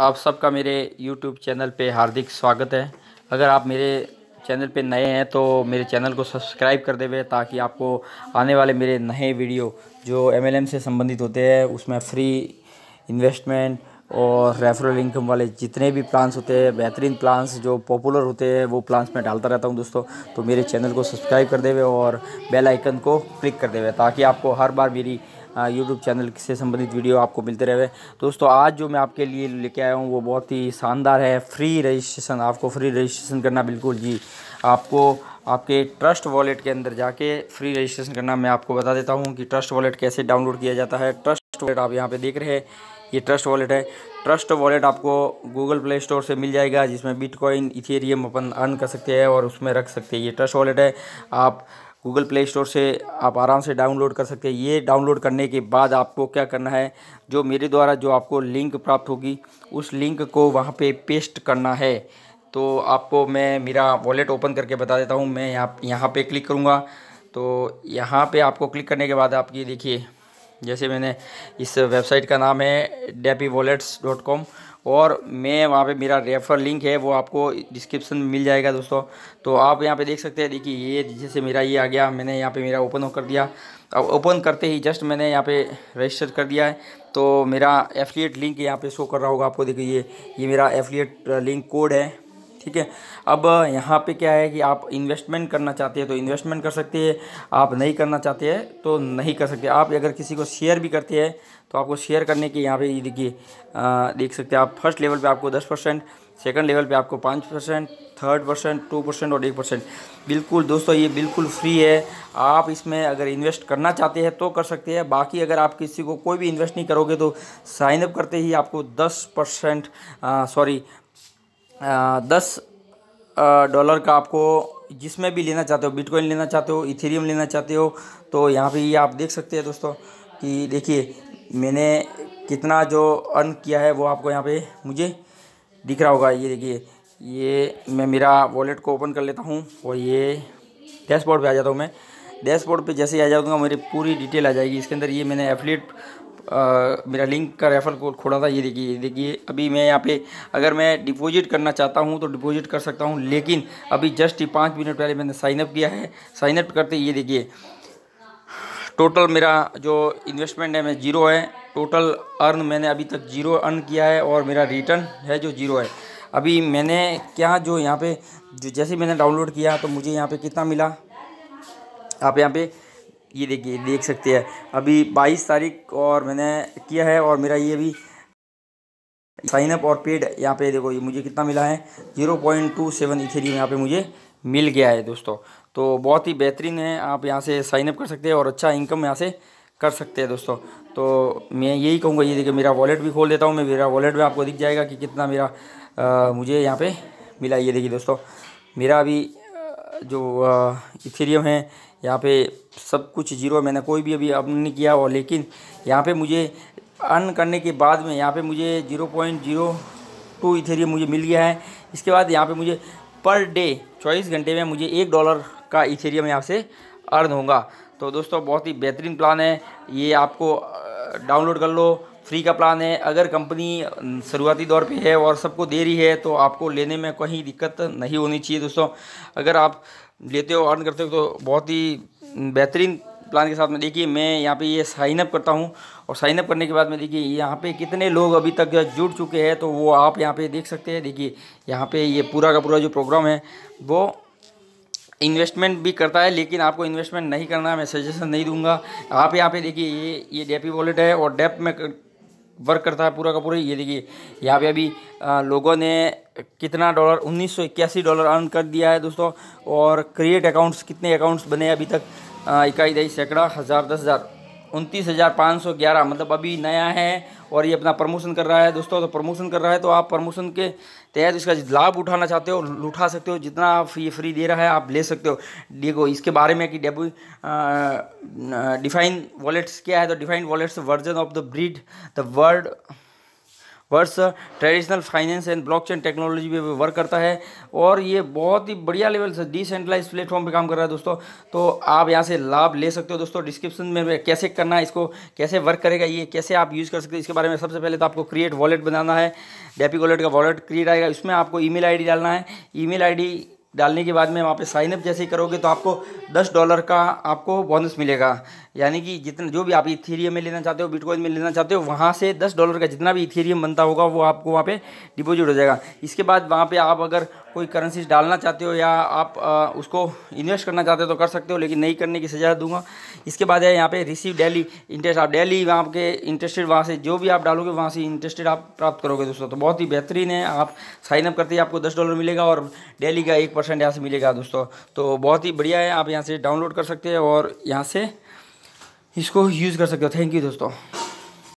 आप सबका मेरे YouTube चैनल पे हार्दिक स्वागत है अगर आप मेरे चैनल पे नए हैं तो मेरे चैनल को सब्सक्राइब कर देवे ताकि आपको आने वाले मेरे नए वीडियो जो एम से संबंधित होते हैं उसमें फ्री इन्वेस्टमेंट और रेफरल इनकम वाले जितने भी प्लान्स होते हैं बेहतरीन प्लान्स जो पॉपुलर होते हैं वो प्लान्स मैं डालता रहता हूं दोस्तों तो मेरे चैनल को सब्सक्राइब कर देवे और बेल आइकन को क्लिक कर देवे ताकि आपको हर बार मेरी यूट्यूब चैनल से संबंधित वीडियो आपको मिलते रहे दोस्तों आज जो मैं आपके लिए लेके आया हूँ वो बहुत ही शानदार है फ्री रजिस्ट्रेशन आपको फ्री रजिस्ट्रेशन करना बिल्कुल जी आपको आपके ट्रस्ट वॉलेट के अंदर जाके फ्री रजिस्ट्रेशन करना मैं आपको बता देता हूँ कि ट्रस्ट वॉलेट कैसे डाउनलोड किया जाता है ट्रस्ट वॉलेट आप यहाँ पे देख रहे हैं ये ट्रस्ट वॉलेट है ट्रस्ट वॉलेट आपको गूगल प्ले स्टोर से मिल जाएगा जिसमें बिटकॉइन इथेरियम अपन अर्न कर सकते हैं और उसमें रख सकते हैं ये ट्रस्ट वॉलेट है आप गूगल प्ले स्टोर से आप आराम से डाउनलोड कर सकते हैं ये डाउनलोड करने के बाद आपको क्या करना है जो मेरे द्वारा जो आपको लिंक प्राप्त होगी उस लिंक को वहाँ पे पेस्ट करना है तो आपको मैं मेरा वॉलेट ओपन करके बता देता हूँ मैं यहाँ यहाँ पे क्लिक करूँगा तो यहाँ पे आपको क्लिक करने के बाद आप ये देखिए जैसे मैंने इस वेबसाइट का नाम है डेपी वॉलेट्स डॉट कॉम और मैं वहाँ पे मेरा रेफर लिंक है वो आपको डिस्क्रिप्शन में मिल जाएगा दोस्तों तो आप यहाँ पे देख सकते हैं देखिए ये जैसे मेरा ये आ गया मैंने यहाँ पे मेरा ओपन कर दिया अब ओपन करते ही जस्ट मैंने यहाँ पे रजिस्टर कर दिया है तो मेरा एफिलिएट लिंक यहाँ पे शो कर रहा होगा आपको देखिए ये ये मेरा एफिलिएट लिंक कोड है ठीक है अब यहाँ पे क्या है कि आप इन्वेस्टमेंट करना चाहते हैं तो इन्वेस्टमेंट कर सकते हैं आप नहीं करना चाहते हैं तो नहीं कर सकते आप अगर किसी को शेयर भी करते हैं तो आपको शेयर करने के यहाँ पे ये देखिए देख सकते हैं आप फर्स्ट लेवल पे आपको दस परसेंट सेकेंड लेवल पे आपको पाँच percent third percent two percent और एक परसेंट बिल्कुल दोस्तों ये बिल्कुल फ्री है आप इसमें अगर इन्वेस्ट करना चाहते हैं तो कर सकते हैं बाकी अगर आप किसी को कोई भी इन्वेस्ट नहीं करोगे तो साइनअप करते ही आपको दस परसेंट सॉरी दस डॉलर का आपको जिसमें भी लेना चाहते हो बिटकॉइन लेना चाहते हो इथेरियम लेना चाहते हो तो यहाँ पे ये आप देख सकते हैं दोस्तों कि देखिए मैंने कितना जो अर्न किया है वो आपको यहाँ पे मुझे दिख रहा होगा ये देखिए ये मैं मेरा वॉलेट को ओपन कर लेता हूँ और ये डैशबोर्ड पे आ जाता हूँ मैं डैशबोर्ड पे जैसे ही आ जाऊँगा मेरी पूरी डिटेल आ जाएगी इसके अंदर ये मैंने एफिलेट आ, मेरा लिंक का रेफर कोड खोला था ये देखिए ये देखिए अभी मैं यहाँ पे अगर मैं डिपॉजिट करना चाहता हूँ तो डिपॉजिट कर सकता हूँ लेकिन अभी जस्ट ही पाँच मिनट पहले मैंने साइनअप किया है साइनअप करते ये देखिए टोटल मेरा जो इन्वेस्टमेंट है मैं जीरो है टोटल अर्न मैंने अभी तक जीरो अर्न किया है और मेरा रिटर्न है जो जीरो है अभी मैंने क्या जो यहाँ पे जो जैसे मैंने डाउनलोड किया तो मुझे यहाँ पे कितना मिला आप यहाँ पे ये देखिए देख सकते हैं अभी बाईस तारीख और मैंने किया है और मेरा ये भी साइनअप और पेड यहाँ पे देखो ये मुझे कितना मिला है zero point two seven Ethereum यहाँ पे मुझे मिल गया है दोस्तों तो बहुत ही बेहतरीन है आप यहाँ से साइनअप कर सकते हैं और अच्छा इनकम यहाँ से कर सकते हैं दोस्तों तो मैं यही कहूँगा ये देखिए मेरा वॉलेट भी खोल देता हूँ मैं मेरा वॉलेट में आपको दिख जाएगा कि कितना मेरा आ, मुझे यहाँ पर मिला ये देखिए दोस्तों मेरा अभी जो इथेरियम है यहाँ पे सब कुछ जीरो मैंने कोई भी अभी अब नहीं किया और लेकिन यहाँ पे मुझे अर्न करने के बाद में यहाँ पे मुझे zero point zero two Ethereum मुझे मिल गया है इसके बाद यहाँ पे मुझे पर डे चौबीस घंटे में मुझे एक डॉलर का इथेरियम यहाँ से अर्न होगा तो दोस्तों बहुत ही बेहतरीन प्लान है ये आपको डाउनलोड कर लो फ्री का प्लान है अगर कंपनी शुरुआती दौर पे है और सबको दे रही है तो आपको लेने में कहीं दिक्कत नहीं होनी चाहिए दोस्तों अगर आप लेते हो अर्न करते हो तो बहुत ही बेहतरीन प्लान के साथ में देखिए मैं यहाँ पे ये साइन अप करता हूँ और साइन अप करने के बाद में देखिए यहाँ पे कितने लोग अभी तक जुड़ चुके हैं तो वो आप यहाँ पे देख सकते हैं देखिए यहाँ पे ये पूरा का पूरा जो प्रोग्राम है वो इन्वेस्टमेंट भी करता है लेकिन आपको इन्वेस्टमेंट नहीं करना मैं सजेशन नहीं दूंगा आप यहाँ पे देखिए ये ये डेपी वॉलेट है और डेप में वर्क करता है पूरा का पूरा ये देखिए यहाँ पे अभी लोगों ने कितना डॉलर उन्नीस डॉलर अर्न कर दिया है दोस्तों और क्रिएट अकाउंट्स कितने अकाउंट्स बने अभी तक इकाई इक्कीस सैकड़ा हज़ार दस हज़ार उनतीस हज़ार पाँच सौ ग्यारह मतलब अभी नया है और ये अपना प्रमोशन कर रहा है दोस्तों तो प्रमोशन कर रहा है तो आप प्रमोशन के तहत इसका लाभ उठाना चाहते हो उठा सकते हो जितना आप ये फ्री दे रहा है आप ले सकते हो देखो इसके बारे में कि डेबू डिफाइन वॉलेट्स क्या है तो define wallets version of the breed the world versus traditional finance and blockchain technology पे वर्क करता है और ये बहुत ही बढ़िया लेवल से डिसेंट्रलाइज प्लेटफॉर्म पे काम कर रहा है दोस्तों तो आप यहाँ से लाभ ले सकते हो दोस्तों डिस्क्रिप्शन में कैसे करना है इसको कैसे वर्क करेगा ये कैसे आप यूज़ कर सकते हो इसके बारे में सबसे पहले तो आपको क्रिएट वॉलेट बनाना है डेपी वॉलेट का वॉलेट क्रिएट आएगा इसमें आपको ई मेल डालना है ई मेल डालने के बाद में वहाँ पे साइनअप जैसे ही करोगे तो आपको दस डॉलर का आपको बोनस मिलेगा यानी कि जितना जो भी आप इथीरियम में लेना चाहते हो बिटकॉइन में लेना चाहते हो वहाँ से दस डॉलर का जितना भी इथेरियम बनता होगा वो आपको वहाँ पे डिपॉजिट हो जाएगा इसके बाद वहाँ पे आप अगर कोई करेंसी डालना चाहते हो या आप आ, उसको इन्वेस्ट करना चाहते हो तो कर सकते हो लेकिन नहीं करने की सजा दूंगा इसके बाद है यहाँ पे रिसीव डेली इंटरेस्ट आप डेली वहाँ के इंटरेस्टेड वहाँ से जो भी आप डालोगे वहाँ से इंटरेस्टेड आप प्राप्त करोगे दोस्तों तो बहुत ही बेहतरीन है आप साइनअप करते ही आपको दस डॉलर मिलेगा और डेली का एक परसेंट यहाँ से मिलेगा दोस्तों तो बहुत ही बढ़िया है आप यहाँ से डाउनलोड कर सकते हैं और यहाँ से इसको यूज़ कर सकते हो थैंक यू दोस्तों